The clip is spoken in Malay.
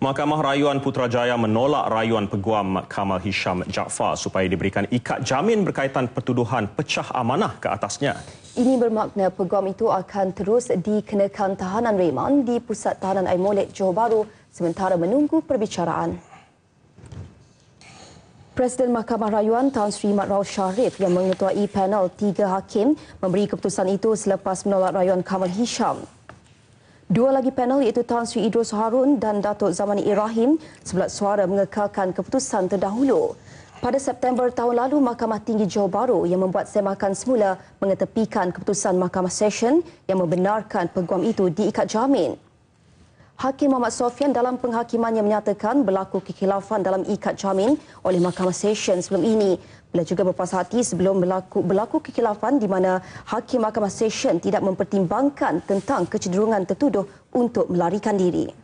Mahkamah Rayuan Putrajaya menolak rayuan peguam Kamal Hisham Jaafar supaya diberikan ikat jamin berkaitan pertuduhan pecah amanah ke atasnya. Ini bermakna peguam itu akan terus dikenakan tahanan reman di Pusat Tahanan Aimolek Johor Bahru sementara menunggu perbicaraan. Presiden Mahkamah Rayuan Tan Sri Mat Rao Sharif yang mengetuai panel tiga hakim memberi keputusan itu selepas menolak rayuan Kamal Hisham. Dua lagi panel iaitu Tan Sri Idrus Harun dan Datuk Zamani Ibrahim sebelah suara mengekalkan keputusan terdahulu. Pada September tahun lalu, Mahkamah Tinggi Johor Baru yang membuat semakan semula mengetepikan keputusan Mahkamah Session yang membenarkan peguam itu diikat jamin. Hakim Muhammad Sofian dalam penghakimannya menyatakan berlaku kekhilafan dalam ikat jamin oleh Mahkamah Session sebelum ini Beliau juga berpuas hati sebelum berlaku, berlaku kekilafan di mana Hakim Mahkamah Session tidak mempertimbangkan tentang kecederungan tertuduh untuk melarikan diri.